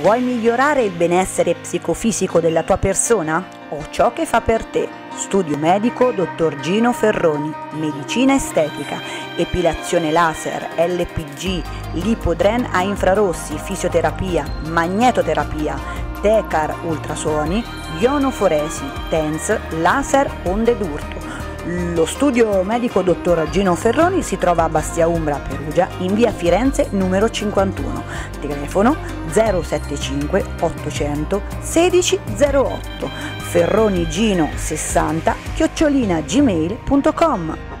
Vuoi migliorare il benessere psicofisico della tua persona? O ciò che fa per te. Studio medico Dottor Gino Ferroni, medicina estetica, epilazione laser, LPG, lipodren a infrarossi, fisioterapia, magnetoterapia, tecar ultrasuoni, ionoforesi, TENS, laser onde d'urto lo studio medico dottor Gino Ferroni si trova a Bastia Umbra, Perugia, in via Firenze numero 51, telefono 075 800 1608, ferronigino60 chiocciolina gmail.com.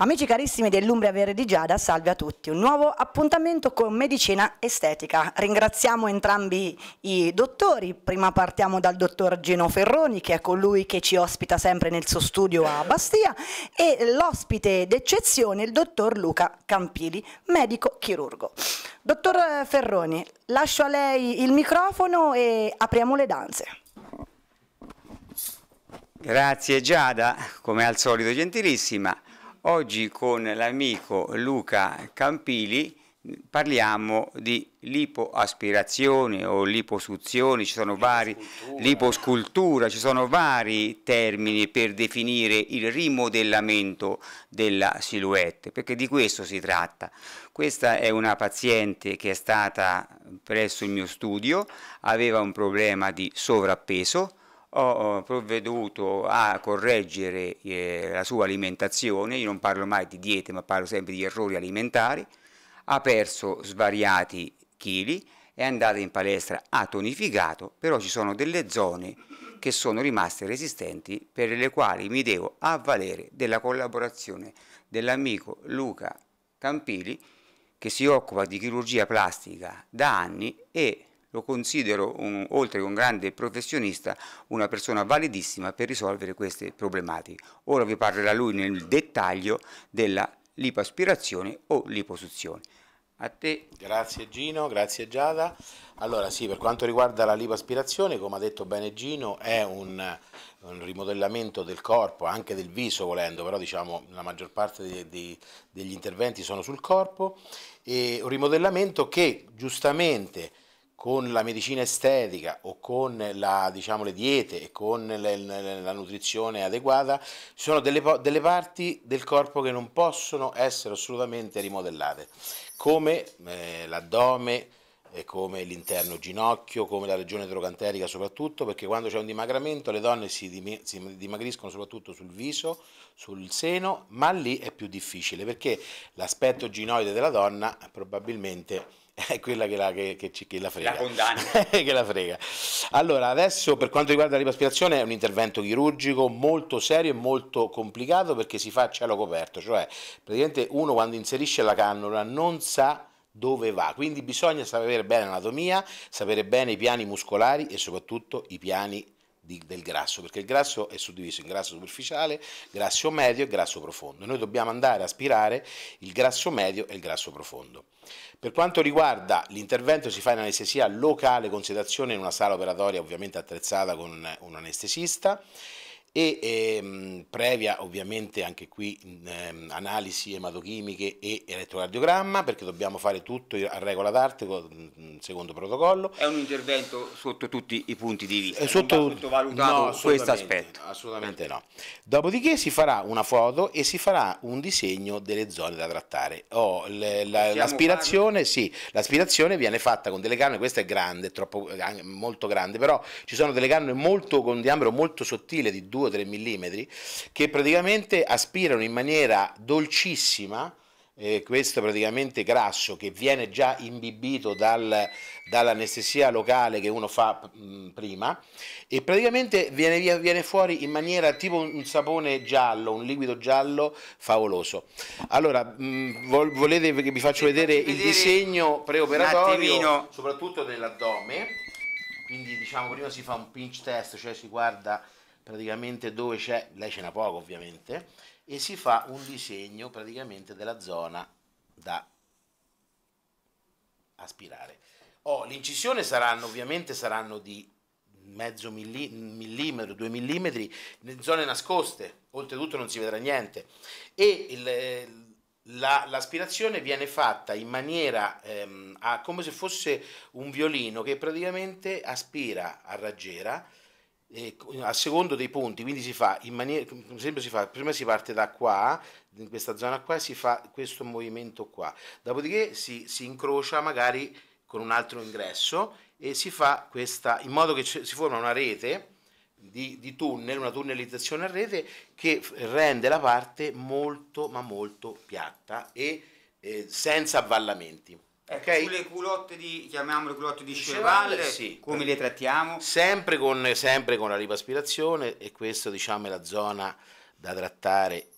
Amici carissimi dell'Umbria Giada, salve a tutti. Un nuovo appuntamento con medicina estetica. Ringraziamo entrambi i dottori. Prima partiamo dal dottor Gino Ferroni, che è colui che ci ospita sempre nel suo studio a Bastia, e l'ospite d'eccezione, il dottor Luca Campili, medico chirurgo. Dottor Ferroni, lascio a lei il microfono e apriamo le danze. Grazie Giada, come al solito gentilissima. Oggi con l'amico Luca Campili parliamo di lipoaspirazione o liposuzione, ci sono vari liposcultura. ci sono vari termini per definire il rimodellamento della silhouette, perché di questo si tratta. Questa è una paziente che è stata presso il mio studio, aveva un problema di sovrappeso, ho provveduto a correggere eh, la sua alimentazione, io non parlo mai di diete ma parlo sempre di errori alimentari, ha perso svariati chili, è andata in palestra, ha tonificato, però ci sono delle zone che sono rimaste resistenti per le quali mi devo avvalere della collaborazione dell'amico Luca Campili che si occupa di chirurgia plastica da anni e lo considero, un, oltre che un grande professionista, una persona validissima per risolvere queste problematiche. Ora vi parlerà lui nel dettaglio della lipoaspirazione o liposuzione. A te. Grazie Gino, grazie Giada. Allora sì, per quanto riguarda la lipoaspirazione, come ha detto bene Gino, è un, un rimodellamento del corpo, anche del viso volendo, però diciamo la maggior parte di, di, degli interventi sono sul corpo, e un rimodellamento che giustamente con la medicina estetica o con la, diciamo, le diete e con le, la nutrizione adeguata, ci sono delle, delle, parti del corpo che non possono essere assolutamente rimodellate, come eh, l'addome, eh, come l'interno ginocchio, come la regione trocanterica soprattutto, perché quando c'è un dimagramento le donne si, dim si dimagriscono soprattutto sul viso, sul seno, ma lì è più difficile perché l'aspetto ginoide della donna probabilmente è quella che la, che, che, che la frega. La condanna. che la frega. Allora, adesso per quanto riguarda la ripaspirazione è un intervento chirurgico molto serio e molto complicato perché si fa a cielo coperto, cioè praticamente uno quando inserisce la cannula non sa dove va, quindi bisogna sapere bene l'anatomia, sapere bene i piani muscolari e soprattutto i piani di, del grasso, perché il grasso è suddiviso in grasso superficiale, grasso medio e grasso profondo. Noi dobbiamo andare a aspirare il grasso medio e il grasso profondo. Per quanto riguarda l'intervento si fa in anestesia locale, con sedazione in una sala operatoria ovviamente attrezzata con un anestesista, e ehm, previa ovviamente anche qui ehm, analisi ematochimiche e elettrocardiogramma perché dobbiamo fare tutto a regola d'arte mm, mm, secondo protocollo. È un intervento sotto tutti i punti di vista, eh, sotto, non sottovalutato no, questo aspetto. Assolutamente no. Dopodiché si farà una foto e si farà un disegno delle zone da trattare. Oh, l'aspirazione, sì, l'aspirazione viene fatta con delle canne, questa è grande, è troppo, eh, molto grande, però ci sono delle canne molto, con un diametro molto sottile di 2 o 3 mm, che praticamente aspirano in maniera dolcissima eh, questo praticamente grasso che viene già imbibito dal, dall'anestesia locale che uno fa mh, mm, prima e praticamente viene, viene, fuori in maniera tipo un sapone giallo, un liquido giallo favoloso. Allora, mh, mm, vol volete che vi faccio vedere il disegno preoperatorio, soprattutto dell'addome, quindi diciamo prima si fa un pinch test, cioè si guarda praticamente dove c'è, lei ce n'ha poco ovviamente, e si fa un disegno praticamente della zona da aspirare. Oh, l'incisione saranno ovviamente saranno di mezzo milli, millimetro, due millimetri, in zone nascoste, oltretutto non si vedrà niente. E il, la, l'aspirazione viene fatta in maniera ehm, a, come se fosse un violino che praticamente aspira a raggiera a secondo dei punti, quindi si fa in maniera, per esempio si fa, prima si parte da qua, in questa zona qua si fa questo movimento qua, dopodiché si, si incrocia magari con un altro ingresso e si fa questa, in modo che si forma una rete di, di tunnel, una tunnelizzazione a rete che rende la parte molto ma molto piatta e eh, senza avvallamenti. Ecco, okay. Sulle culotte di, chiamiamole culotte di Cheval, sì. come le trattiamo? Sempre con, sempre con la ripaspirazione e questa diciamo è la zona da trattare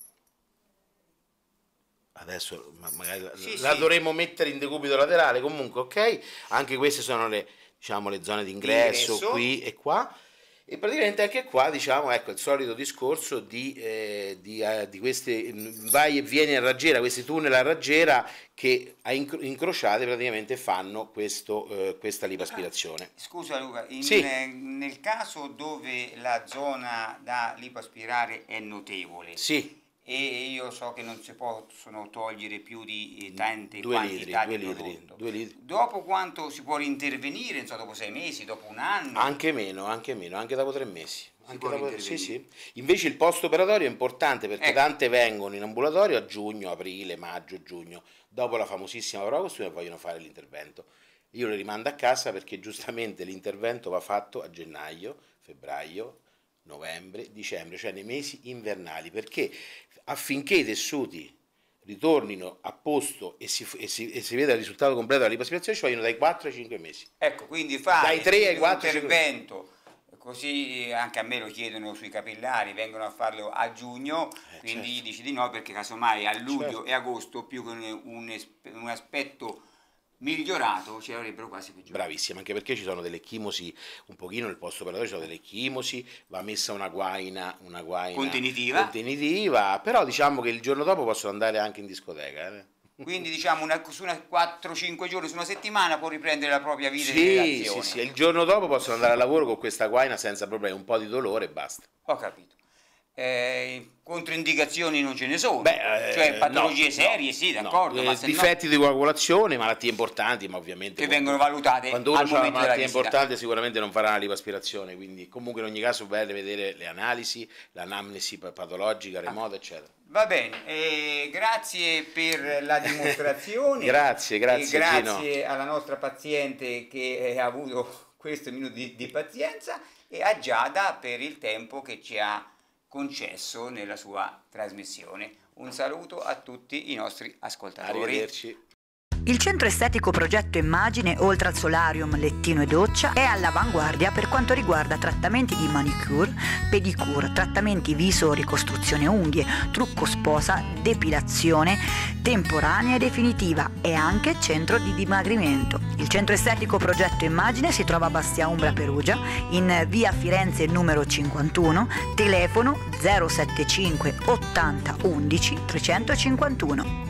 adesso magari sì, la, sì. dovremmo mettere in decubito laterale comunque ok anche queste sono le, diciamo, le zone d'ingresso qui e qua e praticamente anche qua diciamo ecco il solito discorso di, eh, di, eh, di queste vai e vieni a raggiera, questi tunnel a raggiera che a incro- incrociate praticamente fanno questo, eh, questa lipoaspirazione. Ah, scusa Luca, in, sì. nel caso dove la zona da lipoaspirare è notevole, sì e io so che non si possono togliere più di eh, tante due quantità litri, di due prodotto. Litri, litri. Dopo quanto si può intervenire, so, dopo sei mesi, dopo un anno? Anche meno, anche meno, anche dopo tre mesi. Anche Dopo, sì, sì. Invece il post operatorio è importante perché ecco. tante vengono in ambulatorio a giugno, aprile, maggio, giugno, dopo la famosissima prova costume vogliono fare l'intervento. Io le rimando a casa perché giustamente l'intervento va fatto a gennaio, febbraio, novembre, dicembre, cioè nei mesi invernali, perché affinché i tessuti ritornino a posto e si, e si, e si veda il risultato completo della ripassificazione ci vogliono dai 4 ai 5 mesi. Ecco, quindi fare un intervento. così eh, anche a me lo chiedono sui capillari, vengono a farlo a giugno, eh, certo. quindi certo. dici di no perché casomai a luglio certo. e agosto più che un, un, un aspetto migliorato, ce l'avrebbero quasi peggiorato. Bravissima, anche perché ci sono delle chimosi, un pochino nel posto operatorio ci sono delle chimosi, va messa una guaina, una guaina contenitiva. contenitiva, però diciamo che il giorno dopo posso andare anche in discoteca. Eh? Quindi diciamo una, su 4-5 giorni, su una settimana può riprendere la propria vita sì, Sì, sì, il giorno dopo posso andare al lavoro con questa guaina senza problemi, un po' di dolore e basta. Ho capito eh, controindicazioni non ce ne sono, Beh, eh, cioè patologie no, serie, no, sì, d'accordo. Eh, no. Eh, difetti no... di coagulazione, malattie importanti, ma ovviamente. Che vengono valutate. Quando uno ha una malattia importante, sicuramente non farà la lipoaspirazione. Quindi, comunque, in ogni caso, bene vedere le analisi, l'anamnesi patologica, remota, ah. eccetera. Va bene, eh, grazie per la dimostrazione. grazie, grazie. grazie Gino. alla nostra paziente che eh, ha avuto questo minuto di, di pazienza e a Giada per il tempo che ci ha concesso nella sua trasmissione. Un saluto a tutti i nostri ascoltatori. Arrivederci. Il centro estetico Progetto Immagine, oltre al solarium, lettino e doccia, è all'avanguardia per quanto riguarda trattamenti di manicure, pedicure, trattamenti viso, ricostruzione unghie, trucco sposa, depilazione temporanea e definitiva e anche centro di dimagrimento. Il centro estetico Progetto Immagine si trova a Bastia Umbra Perugia, in via Firenze numero 51, telefono 075 80 11 351.